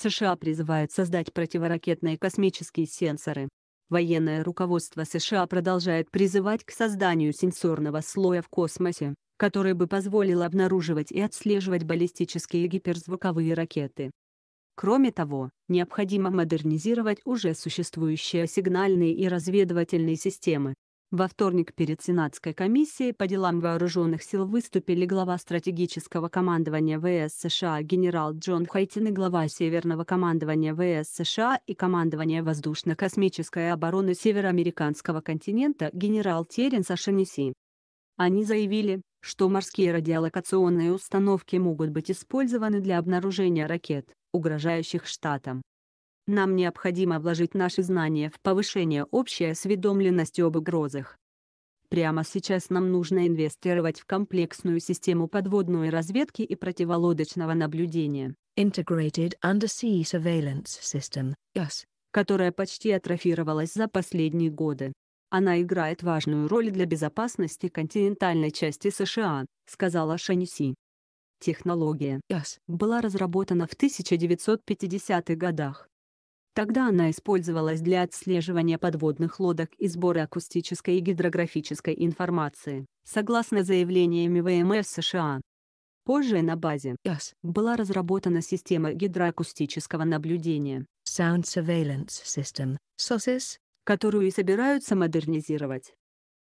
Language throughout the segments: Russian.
США призывают создать противоракетные космические сенсоры. Военное руководство США продолжает призывать к созданию сенсорного слоя в космосе, который бы позволил обнаруживать и отслеживать баллистические и гиперзвуковые ракеты. Кроме того, необходимо модернизировать уже существующие сигнальные и разведывательные системы, во вторник перед Сенатской комиссией по делам вооруженных сил выступили глава стратегического командования ВС США генерал Джон Хайтин и глава Северного командования ВС США и командования воздушно-космической обороны североамериканского континента генерал Теренс Ашаниси. Они заявили, что морские радиолокационные установки могут быть использованы для обнаружения ракет, угрожающих штатам. Нам необходимо вложить наши знания в повышение общей осведомленности об угрозах. Прямо сейчас нам нужно инвестировать в комплексную систему подводной разведки и противолодочного наблюдения Integrated Undersea Surveillance System, IUS, которая почти атрофировалась за последние годы. Она играет важную роль для безопасности континентальной части США, сказала Шаниси. Технология IUS была разработана в 1950-х годах Тогда она использовалась для отслеживания подводных лодок и сбора акустической и гидрографической информации, согласно заявлениями ВМС США. Позже на базе ЯС была разработана система гидроакустического наблюдения Sound Surveillance System, SOSIS, которую и собираются модернизировать.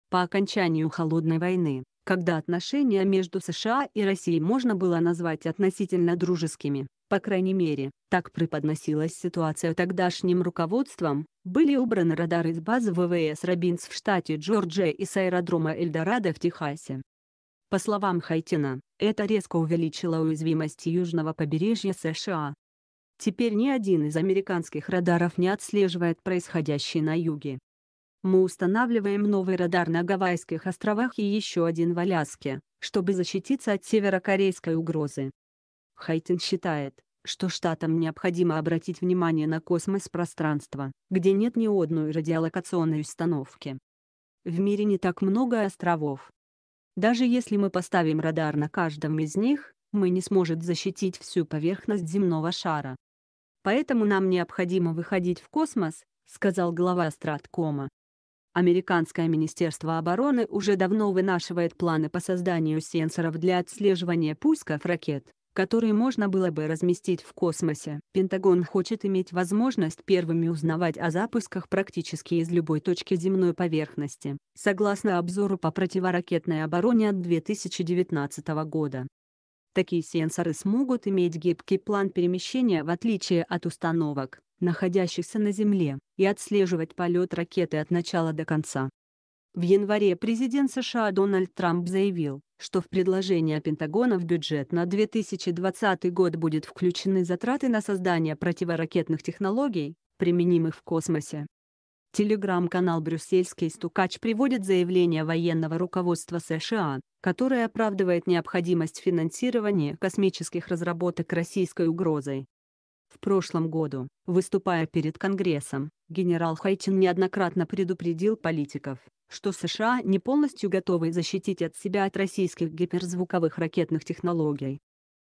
По окончанию Холодной войны, когда отношения между США и Россией можно было назвать относительно дружескими, по крайней мере, так преподносилась ситуация тогдашним руководством, были убраны радары из базы ВВС Робинс в штате Джорджия и с аэродрома Эльдорадо в Техасе. По словам Хайтина, это резко увеличило уязвимость южного побережья США. Теперь ни один из американских радаров не отслеживает происходящее на юге. Мы устанавливаем новый радар на Гавайских островах и еще один в Аляске, чтобы защититься от северокорейской угрозы. Хайтен считает, что штатам необходимо обратить внимание на космос-пространство, где нет ни одной радиолокационной установки. В мире не так много островов. Даже если мы поставим радар на каждом из них, мы не сможет защитить всю поверхность земного шара. Поэтому нам необходимо выходить в космос, сказал глава Страткома. Американское министерство обороны уже давно вынашивает планы по созданию сенсоров для отслеживания пусков ракет которые можно было бы разместить в космосе. Пентагон хочет иметь возможность первыми узнавать о запусках практически из любой точки земной поверхности, согласно обзору по противоракетной обороне от 2019 года. Такие сенсоры смогут иметь гибкий план перемещения в отличие от установок, находящихся на Земле, и отслеживать полет ракеты от начала до конца. В январе президент США Дональд Трамп заявил, что в предложение Пентагона в бюджет на 2020 год будут включены затраты на создание противоракетных технологий, применимых в космосе. Телеграм-канал «Брюссельский стукач» приводит заявление военного руководства США, которое оправдывает необходимость финансирования космических разработок российской угрозой. В прошлом году, выступая перед Конгрессом, Генерал Хайтин неоднократно предупредил политиков, что США не полностью готовы защитить от себя от российских гиперзвуковых ракетных технологий.